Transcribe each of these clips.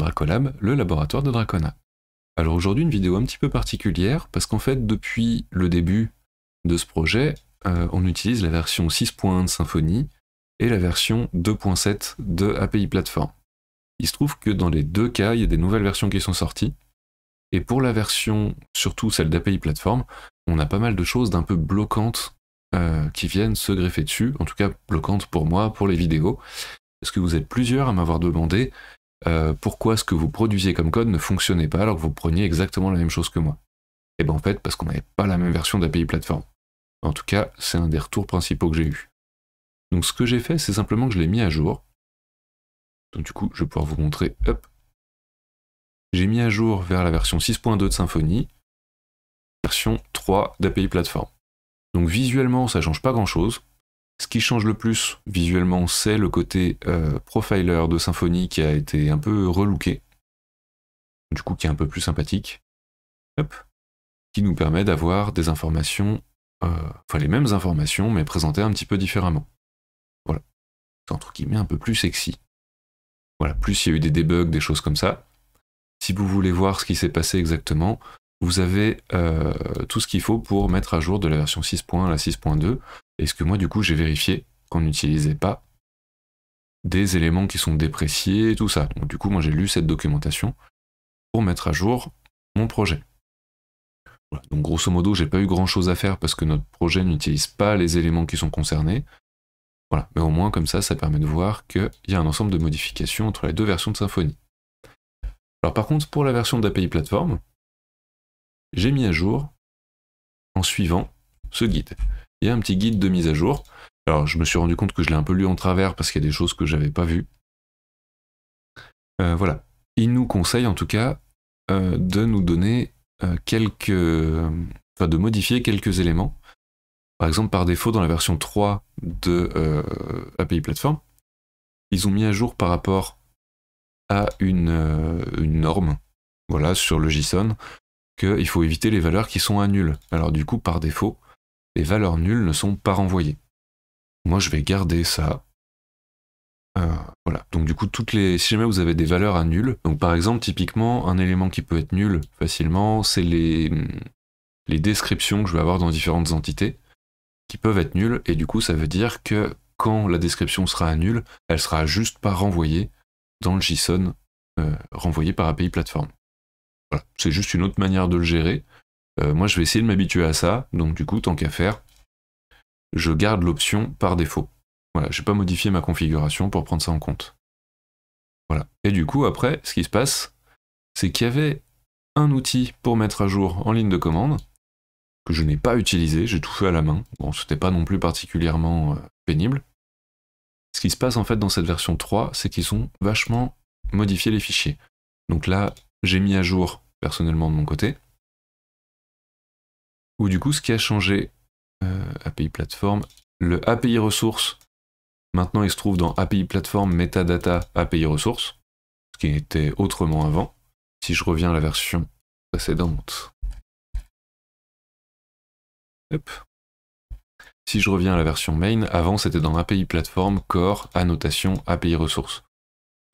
Dracolab, le laboratoire de Dracona. Alors aujourd'hui, une vidéo un petit peu particulière, parce qu'en fait, depuis le début de ce projet, euh, on utilise la version 6.1 de Symfony et la version 2.7 de API Platform. Il se trouve que dans les deux cas, il y a des nouvelles versions qui sont sorties. Et pour la version, surtout celle d'API Platform, on a pas mal de choses d'un peu bloquantes euh, qui viennent se greffer dessus, en tout cas bloquantes pour moi, pour les vidéos. Parce que vous êtes plusieurs à m'avoir demandé euh, pourquoi ce que vous produisiez comme code ne fonctionnait pas alors que vous preniez exactement la même chose que moi Et eh bien en fait, parce qu'on n'avait pas la même version d'API plateforme. En tout cas, c'est un des retours principaux que j'ai eu. Donc ce que j'ai fait, c'est simplement que je l'ai mis à jour. Donc du coup, je vais pouvoir vous montrer. Hop. J'ai mis à jour vers la version 6.2 de Symfony, version 3 d'API plateforme. Donc visuellement, ça ne change pas grand-chose. Ce qui change le plus visuellement, c'est le côté euh, profiler de Symfony qui a été un peu relooké, du coup qui est un peu plus sympathique, qui nous permet d'avoir des informations, euh, enfin les mêmes informations, mais présentées un petit peu différemment. Voilà. C'est un truc qui un peu plus sexy. Voilà, plus il y a eu des debugs, des choses comme ça. Si vous voulez voir ce qui s'est passé exactement, vous avez euh, tout ce qu'il faut pour mettre à jour de la version 6.1 à la 6.2 est ce que moi, du coup, j'ai vérifié qu'on n'utilisait pas des éléments qui sont dépréciés, et tout ça. Donc du coup, moi, j'ai lu cette documentation pour mettre à jour mon projet. Donc grosso modo, j'ai pas eu grand-chose à faire parce que notre projet n'utilise pas les éléments qui sont concernés. Voilà, mais au moins comme ça, ça permet de voir qu'il y a un ensemble de modifications entre les deux versions de Symfony. Alors par contre, pour la version d'API Platform, j'ai mis à jour en suivant ce guide il y a un petit guide de mise à jour. Alors, je me suis rendu compte que je l'ai un peu lu en travers parce qu'il y a des choses que n'avais pas vues. Euh, voilà. Il nous conseille en tout cas euh, de nous donner euh, quelques. Enfin, de modifier quelques éléments. Par exemple, par défaut, dans la version 3 de API Platform, ils ont mis à jour par rapport à une, une norme, voilà, sur le JSON, qu'il faut éviter les valeurs qui sont à Alors, du coup, par défaut, les valeurs nulles ne sont pas renvoyées. Moi, je vais garder ça. Euh, voilà. Donc du coup, toutes les. Si jamais vous avez des valeurs à nulles, donc par exemple, typiquement, un élément qui peut être nul facilement, c'est les les descriptions que je vais avoir dans différentes entités qui peuvent être nulles, et du coup ça veut dire que quand la description sera à nulle, elle sera juste pas renvoyée dans le JSON, renvoyé euh, renvoyée par API plateforme. Voilà. C'est juste une autre manière de le gérer, euh, moi, je vais essayer de m'habituer à ça. Donc, du coup, tant qu'à faire, je garde l'option par défaut. Voilà, je n'ai pas modifié ma configuration pour prendre ça en compte. Voilà. Et du coup, après, ce qui se passe, c'est qu'il y avait un outil pour mettre à jour en ligne de commande que je n'ai pas utilisé, j'ai tout fait à la main. Bon, ce n'était pas non plus particulièrement euh, pénible. Ce qui se passe en fait dans cette version 3, c'est qu'ils ont vachement modifié les fichiers. Donc là, j'ai mis à jour personnellement de mon côté. Ou du coup, ce qui a changé, euh, API plateforme, le API ressources, maintenant il se trouve dans API plateforme, metadata, API ressources, ce qui était autrement avant, si je reviens à la version précédente. Si je reviens à la version main, avant c'était dans API plateforme, core, annotation, API ressources.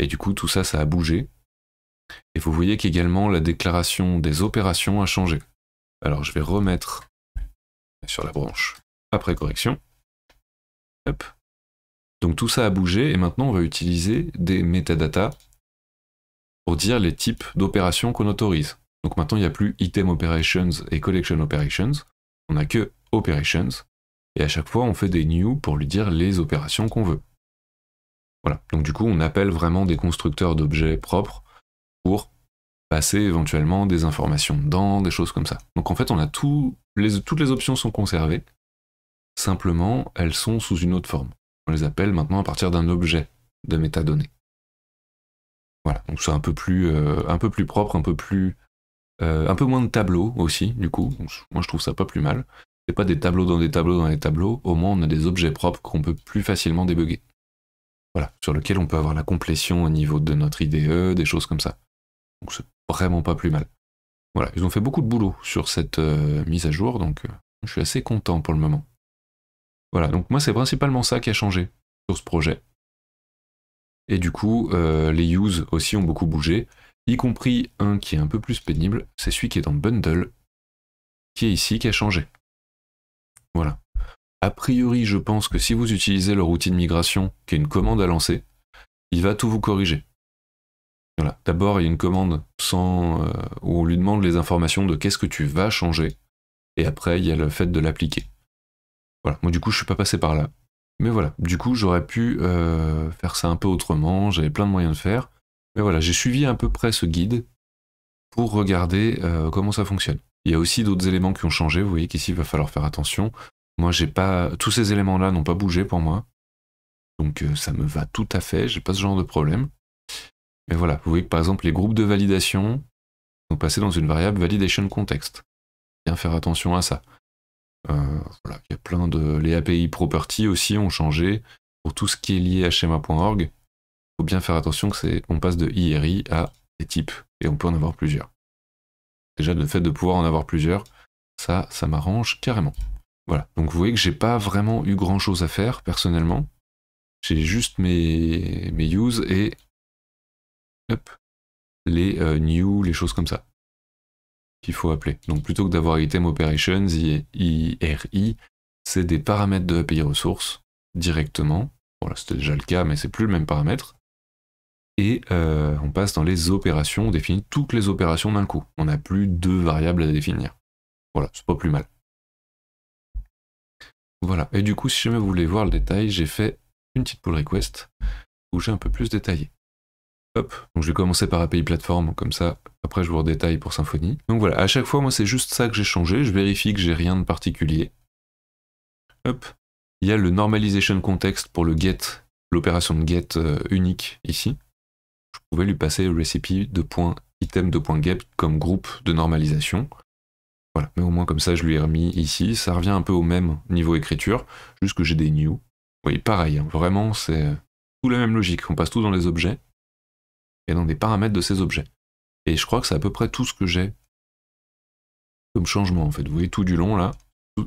Et du coup, tout ça, ça a bougé. Et vous voyez qu'également la déclaration des opérations a changé. Alors je vais remettre sur la branche après correction. Donc tout ça a bougé et maintenant on va utiliser des metadata pour dire les types d'opérations qu'on autorise. Donc maintenant il n'y a plus item operations et collection operations, on n'a que operations et à chaque fois on fait des new pour lui dire les opérations qu'on veut. Voilà, donc du coup on appelle vraiment des constructeurs d'objets propres pour passer éventuellement des informations dans des choses comme ça. Donc en fait, on a tout, toutes les options sont conservées, simplement elles sont sous une autre forme. On les appelle maintenant à partir d'un objet de métadonnées. Voilà, donc c'est un peu plus, euh, un peu plus propre, un peu plus, euh, un peu moins de tableaux aussi, du coup. moi, je trouve ça pas plus mal. C'est pas des tableaux dans des tableaux dans des tableaux. Au moins, on a des objets propres qu'on peut plus facilement débugger. Voilà, sur lequel on peut avoir la complétion au niveau de notre IDE, des choses comme ça. Donc c'est vraiment pas plus mal. Voilà, ils ont fait beaucoup de boulot sur cette euh, mise à jour, donc euh, je suis assez content pour le moment. Voilà, donc moi c'est principalement ça qui a changé sur ce projet. Et du coup, euh, les use aussi ont beaucoup bougé, y compris un qui est un peu plus pénible, c'est celui qui est dans bundle, qui est ici, qui a changé. Voilà. A priori, je pense que si vous utilisez leur routine de migration, qui est une commande à lancer, il va tout vous corriger. D'abord, il y a une commande sans, euh, où on lui demande les informations de qu'est-ce que tu vas changer. Et après, il y a le fait de l'appliquer. Voilà. Moi, du coup, je suis pas passé par là. Mais voilà. Du coup, j'aurais pu euh, faire ça un peu autrement. J'avais plein de moyens de faire. Mais voilà, j'ai suivi à peu près ce guide pour regarder euh, comment ça fonctionne. Il y a aussi d'autres éléments qui ont changé. Vous voyez qu'ici, il va falloir faire attention. Moi, j'ai pas tous ces éléments-là n'ont pas bougé pour moi. Donc ça me va tout à fait, j'ai pas ce genre de problème. Mais voilà, vous voyez que par exemple les groupes de validation sont passés dans une variable validation context. Bien faire attention à ça. Euh, voilà, il y a plein de. Les API properties aussi ont changé pour tout ce qui est lié à schéma.org. Il faut bien faire attention que c'est on passe de IRI à des types et on peut en avoir plusieurs. Déjà, le fait de pouvoir en avoir plusieurs, ça, ça m'arrange carrément. Voilà. Donc vous voyez que j'ai pas vraiment eu grand chose à faire personnellement. J'ai juste mes, mes use et les euh, new, les choses comme ça qu'il faut appeler. Donc plutôt que d'avoir item operations, i c'est des paramètres de API ressources directement. Voilà, c'était déjà le cas, mais c'est plus le même paramètre. Et euh, on passe dans les opérations, on définit toutes les opérations d'un coup. On n'a plus deux variables à définir. Voilà, c'est pas plus mal. Voilà, et du coup, si jamais vous voulez voir le détail, j'ai fait une petite pull request où j'ai un peu plus détaillé. Donc je vais commencer par API plateforme, comme ça, après je vous redétaille pour Symfony. Donc voilà, à chaque fois, moi c'est juste ça que j'ai changé, je vérifie que j'ai rien de particulier. Hop. Il y a le normalization context pour le get, l'opération de get euh, unique ici. Je pouvais lui passer recipe de point item de point get comme groupe de normalisation. Voilà, mais au moins comme ça je lui ai remis ici, ça revient un peu au même niveau écriture, juste que j'ai des new. Oui, pareil, hein, vraiment c'est tout euh, la même logique, on passe tout dans les objets, et dans des paramètres de ces objets. Et je crois que c'est à peu près tout ce que j'ai comme changement en fait. Vous voyez tout du long là,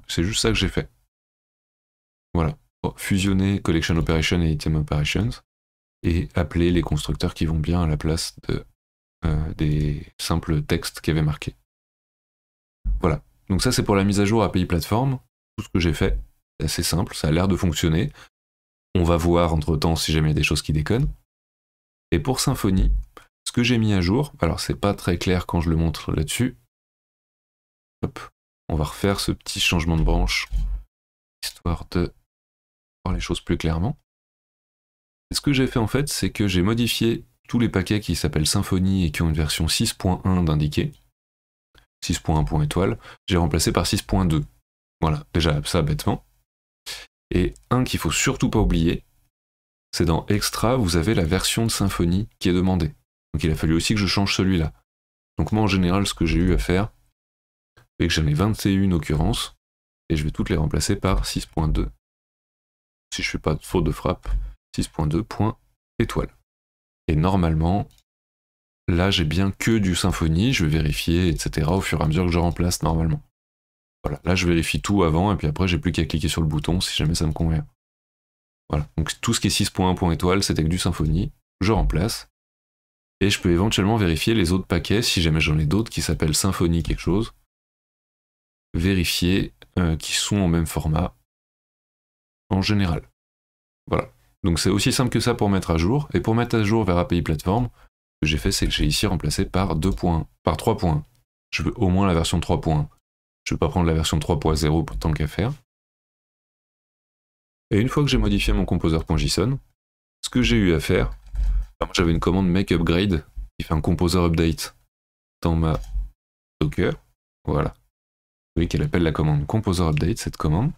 c'est juste ça que j'ai fait. Voilà. fusionner Collection Operation et Item Operations et appeler les constructeurs qui vont bien à la place de, euh, des simples textes qui avaient marqué Voilà. Donc ça c'est pour la mise à jour API Platform. Tout ce que j'ai fait, c'est assez simple, ça a l'air de fonctionner. On va voir entre temps si jamais il y a des choses qui déconnent. Et pour Symfony, ce que j'ai mis à jour, alors c'est pas très clair quand je le montre là-dessus. on va refaire ce petit changement de branche, histoire de voir les choses plus clairement. ce que j'ai fait en fait, c'est que j'ai modifié tous les paquets qui s'appellent Symfony et qui ont une version 6.1 d'indiqué, 6.1. étoile, j'ai remplacé par 6.2. Voilà, déjà ça bêtement. Et un qu'il faut surtout pas oublier, c'est dans Extra, vous avez la version de symphonie qui est demandée. Donc il a fallu aussi que je change celui-là. Donc moi en général ce que j'ai eu à faire, c'est que j'en ai 21 occurrences, et je vais toutes les remplacer par 6.2. Si je ne fais pas de faute de frappe, 6.2 étoile. Et normalement, là j'ai bien que du symphonie, je vais vérifier, etc. au fur et à mesure que je remplace normalement. Voilà, là je vérifie tout avant, et puis après j'ai plus qu'à cliquer sur le bouton si jamais ça me convient. Voilà. Donc tout ce qui est 6.1.étoile, étoile, c'est avec du Symfony, je remplace. Et je peux éventuellement vérifier les autres paquets, si jamais j'en ai d'autres qui s'appellent Symfony quelque chose. Vérifier qu'ils euh, qui sont en même format en général. Voilà. Donc c'est aussi simple que ça pour mettre à jour. Et pour mettre à jour vers API Platform, ce que j'ai fait, c'est que j'ai ici remplacé par 2 points, par 3 points. Je veux au moins la version 3.1. Je ne vais pas prendre la version 3.0 pour tant qu'à faire. Et une fois que j'ai modifié mon composer.json, ce que j'ai eu à faire, j'avais une commande make upgrade qui fait un composer update dans ma Docker. Voilà. Vous voyez qu'elle appelle la commande composer update, cette commande.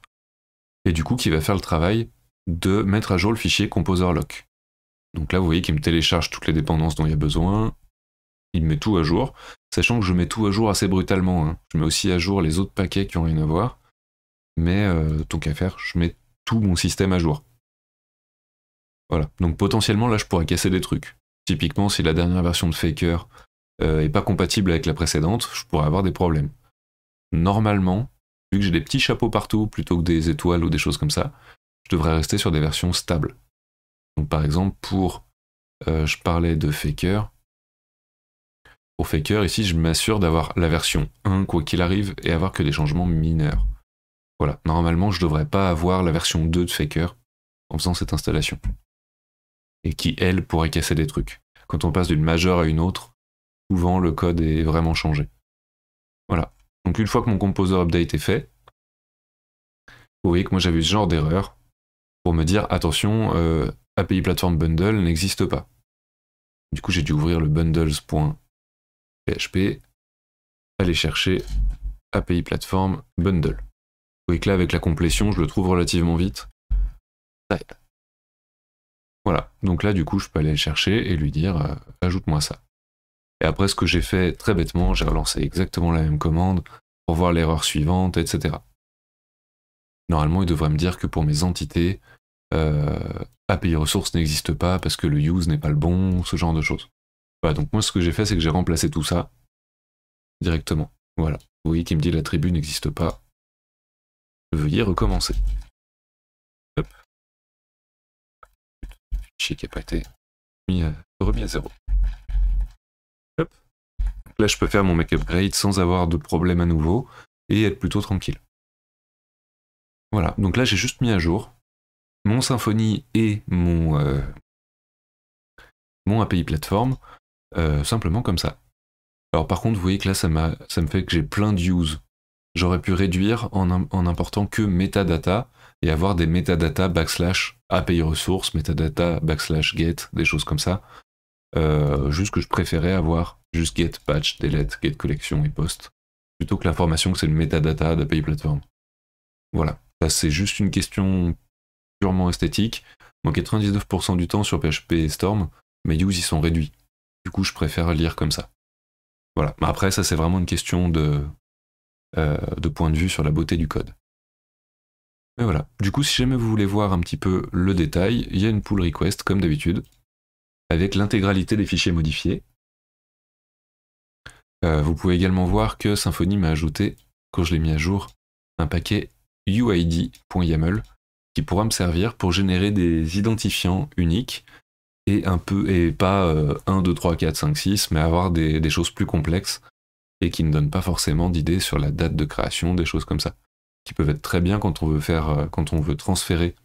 Et du coup, qui va faire le travail de mettre à jour le fichier composer lock. Donc là, vous voyez qu'il me télécharge toutes les dépendances dont il y a besoin. Il met tout à jour, sachant que je mets tout à jour assez brutalement. Hein. Je mets aussi à jour les autres paquets qui ont rien à voir. Mais euh, tant qu'à faire, je mets mon système à jour. Voilà, donc potentiellement là je pourrais casser des trucs. Typiquement si la dernière version de Faker euh, est pas compatible avec la précédente, je pourrais avoir des problèmes. Normalement, vu que j'ai des petits chapeaux partout plutôt que des étoiles ou des choses comme ça, je devrais rester sur des versions stables. Donc par exemple pour, euh, je parlais de Faker, pour Faker ici je m'assure d'avoir la version 1 quoi qu'il arrive et avoir que des changements mineurs. Voilà, normalement, je devrais pas avoir la version 2 de Faker en faisant cette installation. Et qui, elle, pourrait casser des trucs. Quand on passe d'une majeure à une autre, souvent le code est vraiment changé. Voilà. Donc une fois que mon composer update est fait, vous voyez que moi j'avais ce genre d'erreur pour me dire attention, euh, API Platform Bundle n'existe pas. Du coup j'ai dû ouvrir le bundles.php, aller chercher API Platform Bundle. Et que là, avec la complétion, je le trouve relativement vite. Voilà. Donc là, du coup, je peux aller le chercher et lui dire euh, ajoute-moi ça. Et après, ce que j'ai fait très bêtement, j'ai relancé exactement la même commande pour voir l'erreur suivante, etc. Normalement, il devrait me dire que pour mes entités, euh, API ressources n'existe pas parce que le use n'est pas le bon, ce genre de choses. Voilà, donc moi, ce que j'ai fait, c'est que j'ai remplacé tout ça directement. Voilà. Vous voyez qui me dit l'attribut n'existe pas. Veuillez recommencer. Hop. qui n'a pas été euh, remis à zéro. là, je peux faire mon make upgrade sans avoir de problème à nouveau et être plutôt tranquille. Voilà, donc là j'ai juste mis à jour mon Symfony et mon, euh, mon API plateforme, euh, simplement comme ça. Alors par contre, vous voyez que là, ça, ça me fait que j'ai plein de use j'aurais pu réduire en, en important que metadata et avoir des metadata backslash API ressources, metadata backslash get, des choses comme ça. Euh, juste que je préférais avoir juste get patch, delete, get collection et post, plutôt que l'information que c'est le metadata d'API platform. Voilà, ça c'est juste une question purement esthétique. Moi 99% du temps sur PHP et Storm, mes use ils sont réduits. Du coup je préfère lire comme ça. Voilà, mais après ça c'est vraiment une question de euh, de point de vue sur la beauté du code. et voilà. Du coup, si jamais vous voulez voir un petit peu le détail, il y a une pull request, comme d'habitude, avec l'intégralité des fichiers modifiés. Euh, vous pouvez également voir que Symfony m'a ajouté, quand je l'ai mis à jour, un paquet uid.yaml qui pourra me servir pour générer des identifiants uniques et un peu et pas 1, 2, 3, 4, 5, 6, mais avoir des choses plus complexes et qui ne donnent pas forcément d'idées sur la date de création, des choses comme ça, qui peuvent être très bien quand on veut faire, euh, quand on veut transférer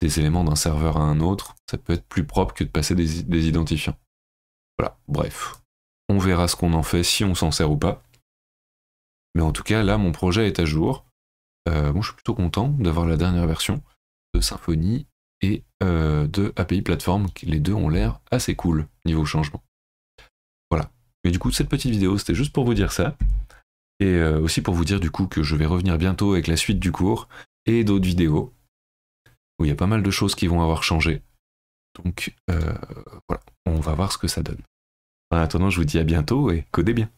des éléments d'un serveur à un autre, ça peut être plus propre que de passer des, identifiants. Voilà, bref. On verra ce qu'on en fait, si on s'en sert ou pas. Mais en tout cas, là, mon projet est à jour. Euh, je suis plutôt content d'avoir la dernière version de Symfony et euh, de API Platform. Les deux ont l'air assez cool niveau changement. Mais du coup, cette petite vidéo, c'était juste pour vous dire ça. Et euh, aussi pour vous dire du coup que je vais revenir bientôt avec la suite du cours et d'autres vidéos où il y a pas mal de choses qui vont avoir changé. Donc euh, voilà, on va voir ce que ça donne. En attendant, je vous dis à bientôt et codez bien.